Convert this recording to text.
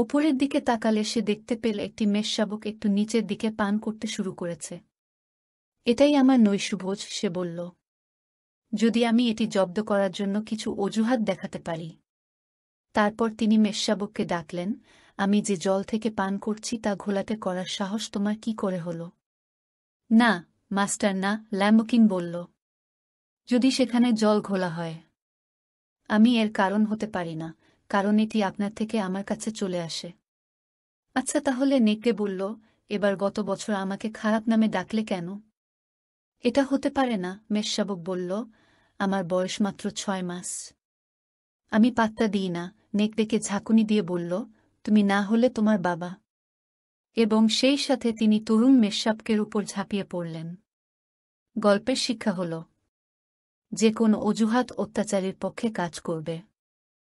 ওপরের দিকে তাকালে সে দেখতে পেল একটি মেষশাবক একটু নিচের দিকে পান করতে শুরু করেছে এটাই আমার নৈশুভোজ সে বলল যদি আমি এটি জব্দ করার জন্য কিছু অজুহাত দেখাতে পারি তারপর তিনি মেষশাবককে ডাকলেন আমি যে জল থেকে পান করছি তা ঘোলাতে করার সাহস তোমার কি করে হল না মাস্টার না ল্যাম্বকিন বলল যদি সেখানে জল ঘোলা হয় আমি এর কারণ হতে পারি না কারণ এটি আপনার থেকে আমার কাছে চলে আসে আচ্ছা তাহলে নেকড়ে বলল এবার গত বছর আমাকে খারাপ নামে ডাকলে কেন এটা হতে পারে না মেষশাবক বলল আমার বয়স মাত্র ছয় মাস আমি পাত্তা দিই না নেকড়েকে ঝাঁকুনি দিয়ে বলল তুমি না হলে তোমার বাবা এবং সেই সাথে তিনি তরুণ মেষশাবকের উপর ঝাঁপিয়ে পড়লেন গল্পের শিক্ষা হল যে কোনো অজুহাত অত্যাচারের পক্ষে কাজ করবে